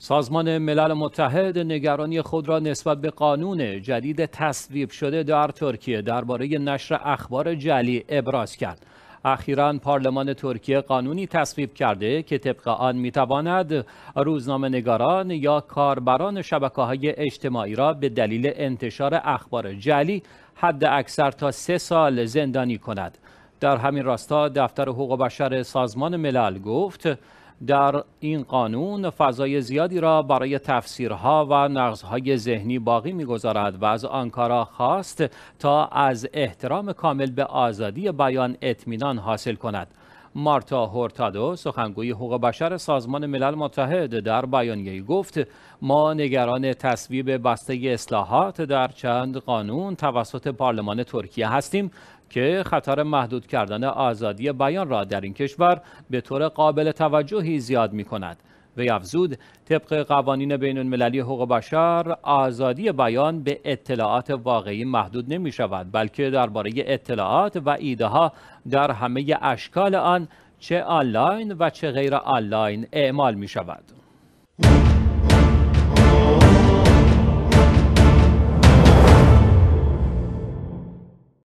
سازمان ملل متحد نگرانی خود را نسبت به قانون جدید تصویب شده در ترکیه درباره نشر اخبار جلی ابراز کرد. اخیرا پارلمان ترکیه قانونی تصویب کرده که طبق آن میتواند روزنامه نگاران یا کاربران شبکه های اجتماعی را به دلیل انتشار اخبار جلی حد اکثر تا سه سال زندانی کند. در همین راستا دفتر حقوق بشر سازمان ملل گفت در این قانون فضای زیادی را برای تفسیرها و نقضهای ذهنی باقی میگذارد و از آنکارا خواست تا از احترام کامل به آزادی بیان اطمینان حاصل کند مارتا هورتادو سخنگوی حقوق بشر سازمان ملل متحد در بیانیه گفت ما نگران تصویب بسته اصلاحات در چند قانون توسط پارلمان ترکیه هستیم که خطر محدود کردن آزادی بیان را در این کشور به طور قابل توجهی زیاد می کند. وی افزود طبق قوانین بین المللی حقوق بشر آزادی بیان به اطلاعات واقعی محدود نمی شود بلکه درباره اطلاعات و ایده ها در همه اشکال آن چه آنلاین و چه غیر آنلاین اعمال می شود.